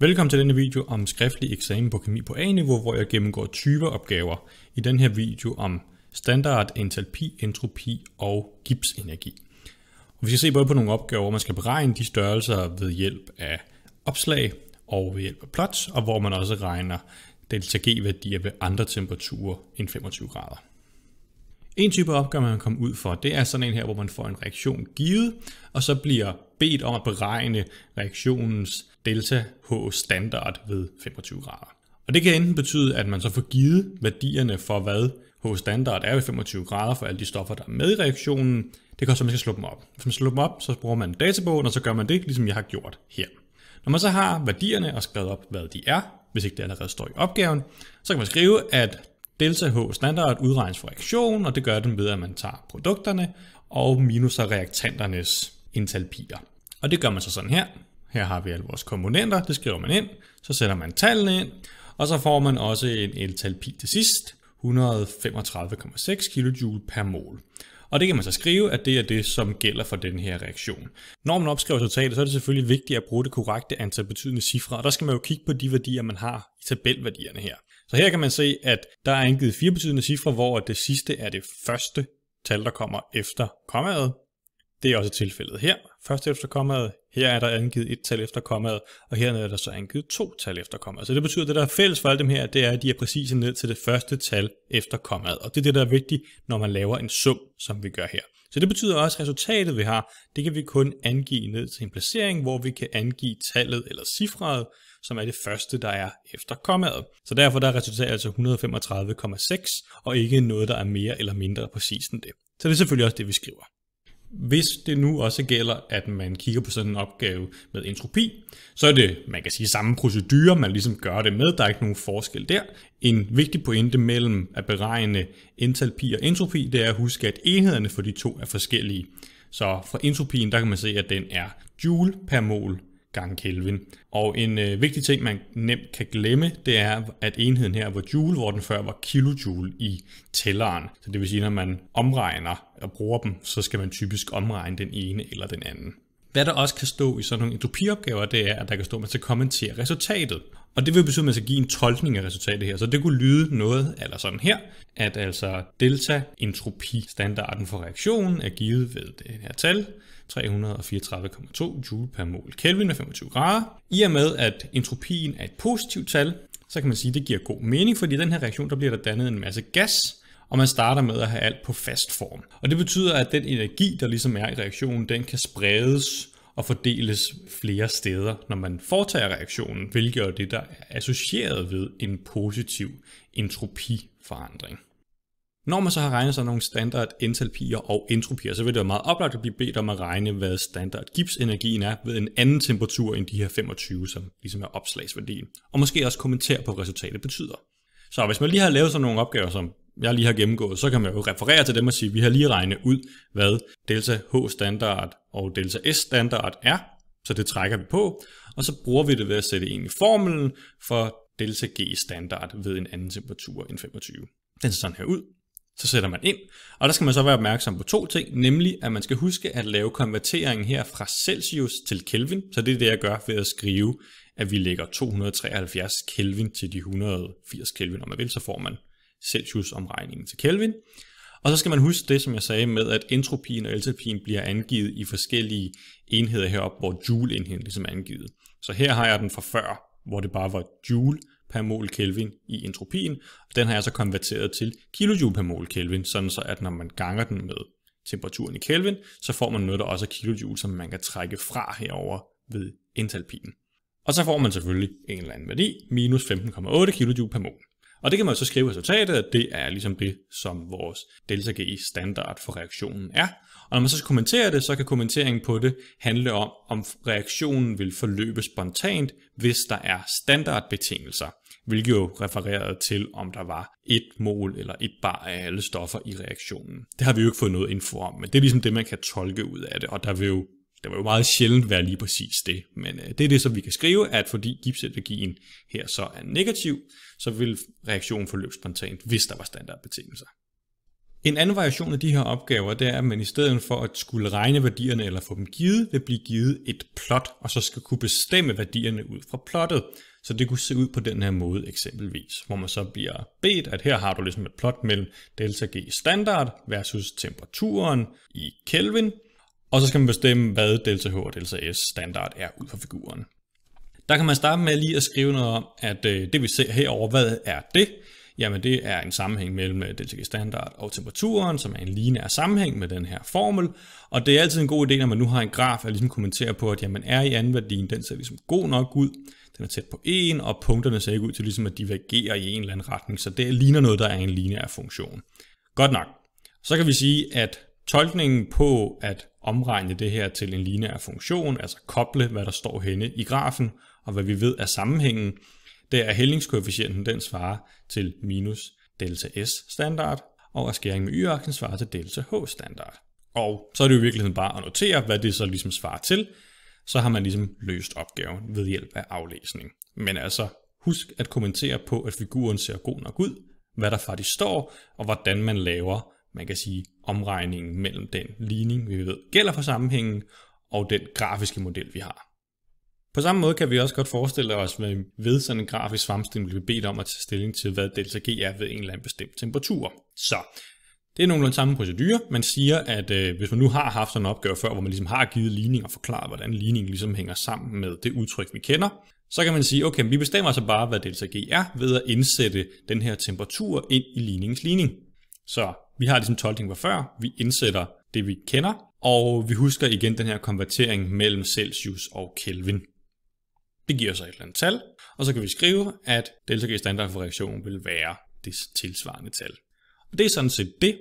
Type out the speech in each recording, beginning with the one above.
Velkommen til denne video om skriftlig eksamen på kemi på A-niveau, hvor jeg gennemgår 20 opgaver i den her video om standard, entalpi, entropi og gipsenergi. Og vi skal se både på nogle opgaver, hvor man skal beregne de størrelser ved hjælp af opslag og ved hjælp af plots, og hvor man også regner delta G-værdier ved andre temperaturer end 25 grader. En type opgave, man kan komme ud for, det er sådan en her, hvor man får en reaktion givet, og så bliver bedt om at beregne reaktionens delta H standard ved 25 grader. Og det kan enten betyde, at man så får givet værdierne for, hvad H-standard er ved 25 grader for alle de stoffer, der er med i reaktionen. Det kan også at man skal slå dem op. Hvis man slår dem op, så bruger man databogen, og så gør man det, ligesom jeg har gjort her. Når man så har værdierne og skrevet op, hvad de er, hvis ikke det allerede står i opgaven, så kan man skrive, at delta H standard udregnes for reaktion, og det gør den ved, at man tager produkterne og minuser reaktanternes entalpier. Og det gør man så sådan her. Her har vi alle vores komponenter, det skriver man ind, så sætter man tallene ind, og så får man også en entalpi til sidst, 135,6 kJ per mol. Og det kan man så skrive, at det er det, som gælder for den her reaktion. Når man opskriver resultatet, så er det selvfølgelig vigtigt at bruge det korrekte antal betydende cifre, og der skal man jo kigge på de værdier, man har i tabelværdierne her. Så her kan man se, at der er angivet fire betydende cifre, hvor det sidste er det første tal, der kommer efter kommaet, det er også tilfældet her. Først efter kommaet, her er der angivet et tal efter kommaet, og her er der så angivet to tal efter kommaet. Så det betyder, at det der er fælles for alle dem her, det er, at de er præcise ned til det første tal efter kommaet. Og det er det, der er vigtigt, når man laver en sum, som vi gør her. Så det betyder også, at resultatet vi har, det kan vi kun angive ned til en placering, hvor vi kan angive tallet eller cifret, som er det første, der er efter kommaet. Så derfor der er resultatet altså 135,6, og ikke noget, der er mere eller mindre præcist end det. Så det er selvfølgelig også det, vi skriver. Hvis det nu også gælder, at man kigger på sådan en opgave med entropi, så er det, man kan sige, samme procedure, man ligesom gør det med. Der er ikke nogen forskel der. En vigtig pointe mellem at beregne entalpi og entropi, det er at huske, at enhederne for de to er forskellige. Så for entropien, der kan man se, at den er joule per mol gange Kelvin. Og en øh, vigtig ting, man nemt kan glemme, det er, at enheden her var joule, hvor den før var kilojoule i tælleren. Så det vil sige, når man omregner og bruger dem, så skal man typisk omregne den ene eller den anden. Hvad der også kan stå i sådan nogle entropiopgaver, det er, at der kan stå, at man skal kommentere resultatet. Og det vil betyde, at man skal give en tolkning af resultatet her. Så det kunne lyde noget eller sådan her, at altså delta entropi standarden for reaktionen er givet ved det her tal, 334,2 joule per mol Kelvin ved 25 grader. I og med, at entropien er et positivt tal, så kan man sige, at det giver god mening, fordi i den her reaktion, der bliver der dannet en masse gas, og man starter med at have alt på fast form. Og det betyder, at den energi, der ligesom er i reaktionen, den kan spredes og fordeles flere steder, når man foretager reaktionen, hvilket er det, der er associeret ved en positiv entropiforandring. Når man så har regnet sig nogle standard entalpier og entropier, så vil det være meget oplagt at blive bedt om at regne, hvad standard gipsenergien er ved en anden temperatur end de her 25, som ligesom er opslagsværdien. Og måske også kommentere på, hvad resultatet betyder. Så hvis man lige har lavet sådan nogle opgaver som jeg lige har gennemgået, så kan man jo referere til dem og sige, at vi har lige regnet ud, hvad delta H-standard og delta S-standard er, så det trækker vi på, og så bruger vi det ved at sætte ind i formelen for delta G-standard ved en anden temperatur end 25. Den ser sådan her ud. Så sætter man ind, og der skal man så være opmærksom på to ting, nemlig at man skal huske at lave konverteringen her fra Celsius til Kelvin, så det er det, jeg gør ved at skrive, at vi lægger 273 Kelvin til de 180 Kelvin, om man vil, så får man Celsius om regningen til Kelvin. Og så skal man huske det, som jeg sagde med, at entropien og entropien bliver angivet i forskellige enheder heroppe, hvor joule-enheden ligesom er angivet. Så her har jeg den fra før, hvor det bare var joule per mol Kelvin i entropien, og den har jeg så konverteret til kilojoule per mol Kelvin, sådan så at når man ganger den med temperaturen i Kelvin, så får man noget, der også er kilojoule, som man kan trække fra herover ved entalpien. Og så får man selvfølgelig en eller anden værdi, minus 15,8 kJ per mol. Og det kan man så skrive resultatet, at det er ligesom det, som vores delta G standard for reaktionen er. Og når man så kommenterer det, så kan kommenteringen på det handle om, om reaktionen vil forløbe spontant, hvis der er standardbetingelser, hvilket jo refererede til, om der var et mol eller et bar af alle stoffer i reaktionen. Det har vi jo ikke fået noget info om, men det er ligesom det, man kan tolke ud af det, og der vil jo det var jo meget sjældent være lige præcis det, men øh, det er det, som vi kan skrive, at fordi gipsenergien her så er negativ, så vil reaktionen forløbe spontant, hvis der var standardbetingelser. En anden variation af de her opgaver, det er, at man i stedet for at skulle regne værdierne eller få dem givet, vil blive givet et plot, og så skal kunne bestemme værdierne ud fra plottet. Så det kunne se ud på den her måde eksempelvis, hvor man så bliver bedt, at her har du ligesom et plot mellem delta G standard versus temperaturen i Kelvin, og så skal man bestemme, hvad delta H og delta S standard er ud fra figuren. Der kan man starte med lige at skrive noget om, at øh, det vi ser herover, hvad er det? Jamen det er en sammenhæng mellem øh, delta G standard og temperaturen, som er en lineær sammenhæng med den her formel. Og det er altid en god idé, når man nu har en graf, at ligesom kommentere på, at jamen er i anden værdien, den ser ligesom god nok ud. Den er tæt på 1, og punkterne ser ikke ud til ligesom at divergere i en eller anden retning, så det ligner noget, der er en lineær funktion. Godt nok. Så kan vi sige, at Tolkningen på at omregne det her til en lineær funktion, altså koble, hvad der står henne i grafen, og hvad vi ved er sammenhængen, det er hældningskoefficienten, den svarer til minus delta S standard, og at skæring med y-aksen svarer til delta H standard. Og så er det jo i virkeligheden bare at notere, hvad det så ligesom svarer til, så har man ligesom løst opgaven ved hjælp af aflæsning. Men altså, husk at kommentere på, at figuren ser god nok ud, hvad der faktisk står, og hvordan man laver man kan sige, omregningen mellem den ligning, vi ved gælder for sammenhængen, og den grafiske model, vi har. På samme måde kan vi også godt forestille os, at ved sådan en grafisk fremstilling bliver bedt om at tage stilling til, hvad delta G er ved en eller anden bestemt temperatur. Så det er nogenlunde samme procedure. Man siger, at øh, hvis man nu har haft sådan en opgave før, hvor man ligesom har givet ligning og forklaret, hvordan ligningen ligesom hænger sammen med det udtryk, vi kender, så kan man sige, okay, vi bestemmer så altså bare, hvad delta G er, ved at indsætte den her temperatur ind i ligningens ligning. Så vi har ligesom tolkning fra før, vi indsætter det, vi kender, og vi husker igen den her konvertering mellem Celsius og Kelvin. Det giver så et eller andet tal, og så kan vi skrive, at delta G standard for reaktionen vil være det tilsvarende tal. Og det er sådan set det.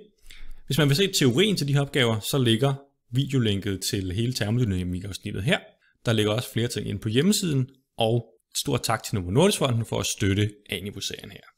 Hvis man vil se teorien til de her opgaver, så ligger videolinket til hele termodynamikafsnittet her. Der ligger også flere ting ind på hjemmesiden, og stor tak til Novo Nordisk Fonden for at støtte Anibus-serien her.